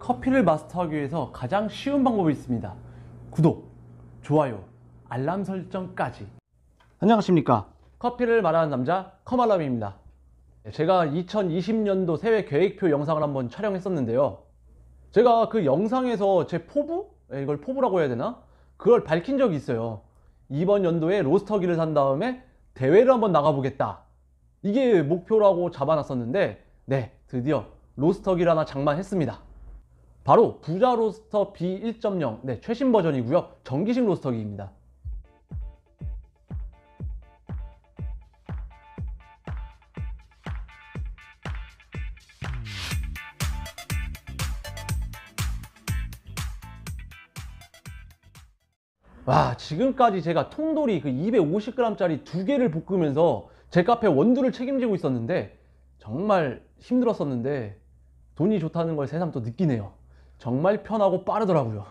커피를 마스터하기 위해서 가장 쉬운 방법이 있습니다. 구독, 좋아요, 알람 설정까지. 안녕하십니까. 커피를 말하는 남자 커말람입니다. 네, 제가 2020년도 새해 계획표 영상을 한번 촬영했었는데요. 제가 그 영상에서 제 포부? 네, 이걸 포부라고 해야 되나? 그걸 밝힌 적이 있어요. 이번 연도에 로스터기를 산 다음에 대회를 한번 나가보겠다. 이게 목표라고 잡아놨었는데, 네, 드디어 로스터기를 하나 장만했습니다. 바로 부자 로스터 B1.0 네, 최신 버전이고요. 전기식 로스터기입니다. 와 지금까지 제가 통돌이 그 250g짜리 두 개를 볶으면서 제 카페 원두를 책임지고 있었는데 정말 힘들었었는데 돈이 좋다는 걸 새삼 또 느끼네요 정말 편하고 빠르더라고요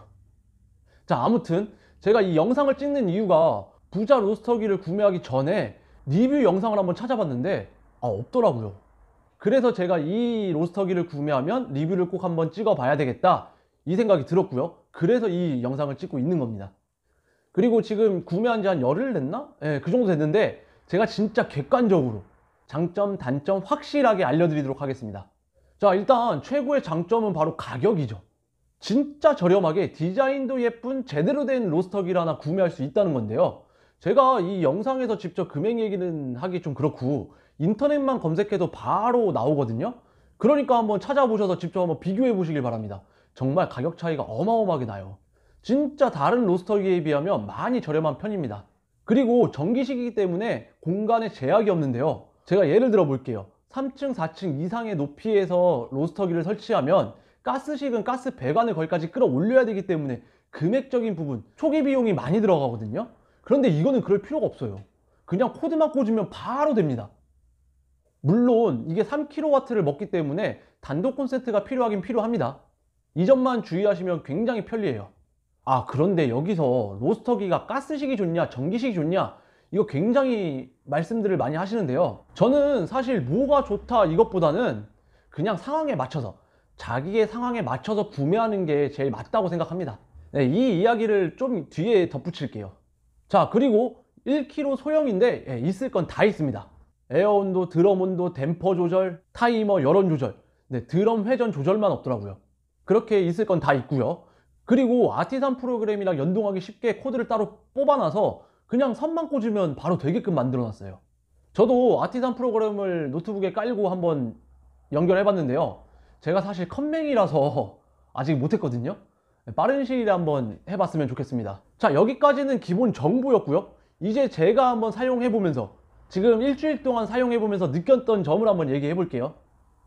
자 아무튼 제가 이 영상을 찍는 이유가 부자 로스터기를 구매하기 전에 리뷰 영상을 한번 찾아봤는데 아 없더라고요 그래서 제가 이 로스터기를 구매하면 리뷰를 꼭 한번 찍어 봐야 되겠다 이 생각이 들었고요 그래서 이 영상을 찍고 있는 겁니다 그리고 지금 구매한 지 한 열흘 됐나? 예, 그 정도 됐는데 제가 진짜 객관적으로 장점, 단점 확실하게 알려드리도록 하겠습니다 자 일단 최고의 장점은 바로 가격이죠 진짜 저렴하게 디자인도 예쁜 제대로 된 로스터기를 하나 구매할 수 있다는 건데요 제가 이 영상에서 직접 금액 얘기는 하기 좀 그렇고 인터넷만 검색해도 바로 나오거든요 그러니까 한번 찾아보셔서 직접 한번 비교해 보시길 바랍니다 정말 가격 차이가 어마어마하게 나요 진짜 다른 로스터기에 비하면 많이 저렴한 편입니다 그리고 전기식이기 때문에 공간에 제약이 없는데요 제가 예를 들어 볼게요 3층 4층 이상의 높이에서 로스터기를 설치하면 가스식은 가스 배관을 거기까지 끌어올려야 되기 때문에 금액적인 부분, 초기 비용이 많이 들어가거든요. 그런데 이거는 그럴 필요가 없어요. 그냥 코드만 꽂으면 바로 됩니다. 물론 이게 3kW를 먹기 때문에 단독 콘센트가 필요하긴 필요합니다. 이 점만 주의하시면 굉장히 편리해요. 아 그런데 여기서 로스터기가 가스식이 좋냐 전기식이 좋냐 이거 굉장히 말씀들을 많이 하시는데요. 저는 사실 뭐가 좋다 이것보다는 그냥 상황에 맞춰서 자기의 상황에 맞춰서 구매하는 게 제일 맞다고 생각합니다 네, 이 이야기를 좀 뒤에 덧붙일게요 자 그리고 1kg 소형인데 예, 있을 건 다 있습니다 에어 온도, 드럼 온도, 댐퍼 조절, 타이머, 여론 조절 네, 드럼 회전 조절만 없더라고요 그렇게 있을 건 다 있고요 그리고 아티산 프로그램이랑 연동하기 쉽게 코드를 따로 뽑아놔서 그냥 선만 꽂으면 바로 되게끔 만들어놨어요 저도 아티산 프로그램을 노트북에 깔고 한번 연결해봤는데요 제가 사실 컴맹이라서 아직 못했거든요 빠른 시일에 한번 해봤으면 좋겠습니다 자 여기까지는 기본 정보였고요 이제 제가 한번 사용해보면서 지금 일주일 동안 사용해보면서 느꼈던 점을 한번 얘기해볼게요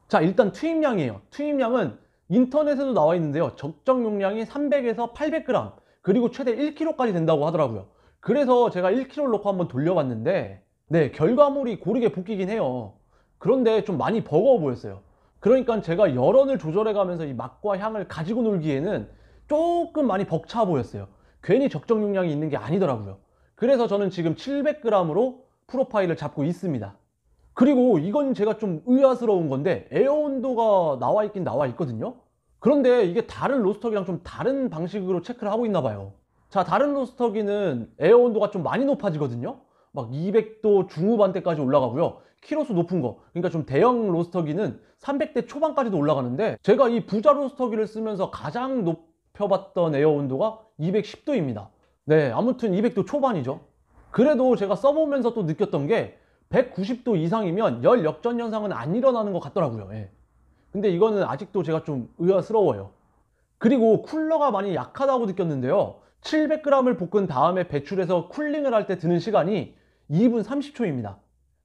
자 일단 투입량이에요 투입량은 인터넷에도 나와 있는데요 적정 용량이 300에서 800g 그리고 최대 1kg까지 된다고 하더라고요 그래서 제가 1kg를 넣고 한번 돌려봤는데 네 결과물이 고르게 볶이긴 해요 그런데 좀 많이 버거워 보였어요 그러니까 제가 열원을 조절해 가면서 이 맛과 향을 가지고 놀기에는 조금 많이 벅차 보였어요 괜히 적정 용량이 있는 게 아니더라고요 그래서 저는 지금 700g으로 프로파일을 잡고 있습니다 그리고 이건 제가 좀 의아스러운 건데 에어 온도가 나와 있긴 나와 있거든요 그런데 이게 다른 로스터기랑 좀 다른 방식으로 체크를 하고 있나 봐요 자 다른 로스터기는 에어 온도가 좀 많이 높아지거든요 막 200도 중후반대까지 올라가고요 키로수 높은 거 그러니까 좀 대형 로스터기는 300대 초반까지도 올라가는데 제가 이 부자 로스터기를 쓰면서 가장 높여봤던 에어 온도가 210도입니다 네 아무튼 200도 초반이죠 그래도 제가 써보면서 또 느꼈던 게 190도 이상이면 열 역전 현상은 안 일어나는 것 같더라고요 예. 근데 이거는 아직도 제가 좀 의아스러워요 그리고 쿨러가 많이 약하다고 느꼈는데요 700g을 볶은 다음에 배출해서 쿨링을 할 때 드는 시간이 2분 30초입니다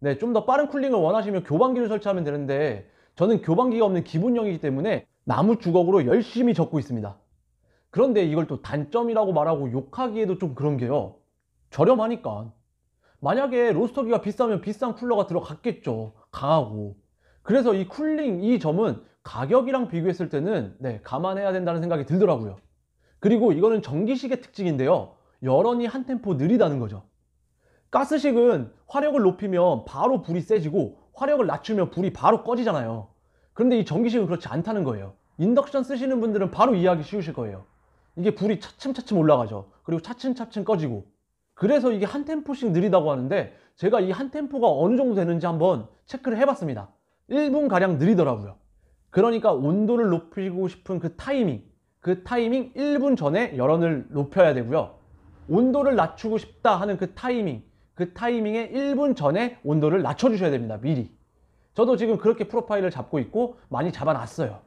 네, 좀 더 빠른 쿨링을 원하시면 교방기를 설치하면 되는데 저는 교방기가 없는 기본형이기 때문에 나무 주걱으로 열심히 접고 있습니다. 그런데 이걸 또 단점이라고 말하고 욕하기에도 좀 그런 게요. 저렴하니까. 만약에 로스터기가 비싸면 비싼 쿨러가 들어갔겠죠. 강하고. 그래서 이 쿨링 이 점은 가격이랑 비교했을 때는 네, 감안해야 된다는 생각이 들더라고요. 그리고 이거는 전기식의 특징인데요. 여론이한 템포 느리다는 거죠. 가스식은 화력을 높이면 바로 불이 세지고 화력을 낮추면 불이 바로 꺼지잖아요 그런데 이 전기식은 그렇지 않다는 거예요 인덕션 쓰시는 분들은 바로 이해하기 쉬우실 거예요 이게 불이 차츰차츰 올라가죠 그리고 차츰차츰 꺼지고 그래서 이게 한 템포씩 느리다고 하는데 제가 이 한 템포가 어느 정도 되는지 한번 체크를 해봤습니다 1분가량 느리더라고요 그러니까 온도를 높이고 싶은 그 타이밍 그 타이밍 1분 전에 열원을 높여야 되고요 온도를 낮추고 싶다 하는 그 타이밍 그 타이밍에 1분 전에 온도를 낮춰주셔야 됩니다. 미리. 저도 지금 그렇게 프로파일을 잡고 있고 많이 잡아놨어요.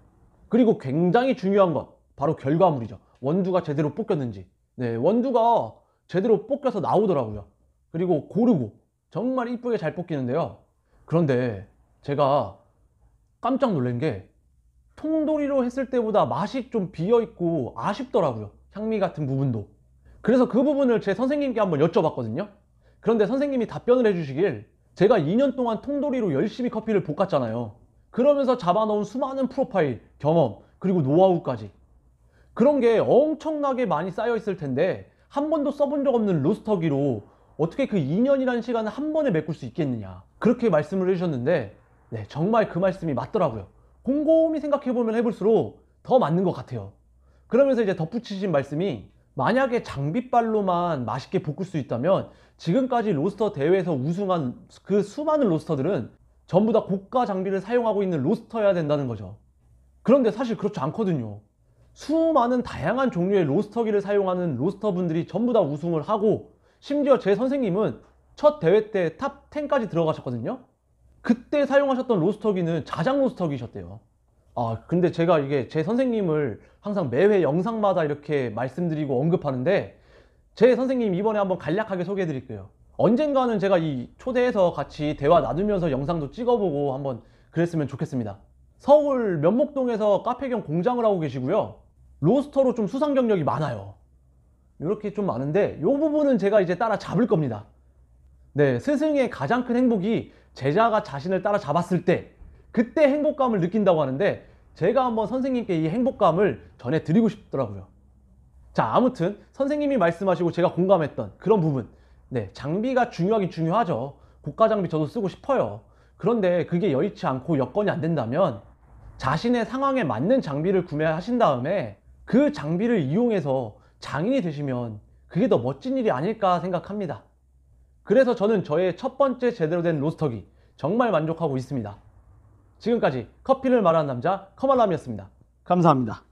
그리고 굉장히 중요한 것, 바로 결과물이죠. 원두가 제대로 뽑혔는지. 네, 원두가 제대로 뽑혀서 나오더라고요. 그리고 고르고 정말 이쁘게 잘 뽑히는데요. 그런데 제가 깜짝 놀란 게 통돌이로 했을 때보다 맛이 좀 비어있고 아쉽더라고요. 향미 같은 부분도. 그래서 그 부분을 제 선생님께 한번 여쭤봤거든요. 그런데 선생님이 답변을 해주시길 제가 2년 동안 통돌이로 열심히 커피를 볶았잖아요. 그러면서 잡아놓은 수많은 프로파일, 경험, 그리고 노하우까지 그런 게 엄청나게 많이 쌓여있을 텐데 한 번도 써본 적 없는 로스터기로 어떻게 그 2년이라는 시간을 한 번에 메꿀 수 있겠느냐 그렇게 말씀을 해주셨는데 네, 정말 그 말씀이 맞더라고요 곰곰이 생각해보면 해볼수록 더 맞는 것 같아요 그러면서 이제 덧붙이신 말씀이 만약에 장비빨로만 맛있게 볶을 수 있다면 지금까지 로스터 대회에서 우승한 그 수많은 로스터들은 전부 다 고가 장비를 사용하고 있는 로스터여야 된다는 거죠. 그런데 사실 그렇지 않거든요. 수많은 다양한 종류의 로스터기를 사용하는 로스터분들이 전부 다 우승을 하고 심지어 제 선생님은 첫 대회 때 탑 10까지 들어가셨거든요. 그때 사용하셨던 로스터기는 자작 로스터기셨대요. 아 근데 제가 이게 제 선생님을 항상 매회 영상마다 이렇게 말씀드리고 언급하는데 제 선생님 이번에 한번 간략하게 소개해 드릴게요 언젠가는 제가 이 초대해서 같이 대화 나누면서 영상도 찍어보고 한번 그랬으면 좋겠습니다 서울 면목동에서 카페 겸 공장을 하고 계시고요 로스터로 좀 수상 경력이 많아요 이렇게 좀 많은데 요 부분은 제가 이제 따라 잡을 겁니다 네 스승의 가장 큰 행복이 제자가 자신을 따라 잡았을 때 그때 행복감을 느낀다고 하는데 제가 한번 선생님께 이 행복감을 전해드리고 싶더라고요. 자 아무튼 선생님이 말씀하시고 제가 공감했던 그런 부분 네 장비가 중요하긴 중요하죠. 고가 장비 저도 쓰고 싶어요. 그런데 그게 여의치 않고 여건이 안 된다면 자신의 상황에 맞는 장비를 구매하신 다음에 그 장비를 이용해서 장인이 되시면 그게 더 멋진 일이 아닐까 생각합니다. 그래서 저는 저의 첫 번째 제대로 된 로스터기 정말 만족하고 있습니다. 지금까지 커피를 말하는 남자 커말남이었습니다 감사합니다.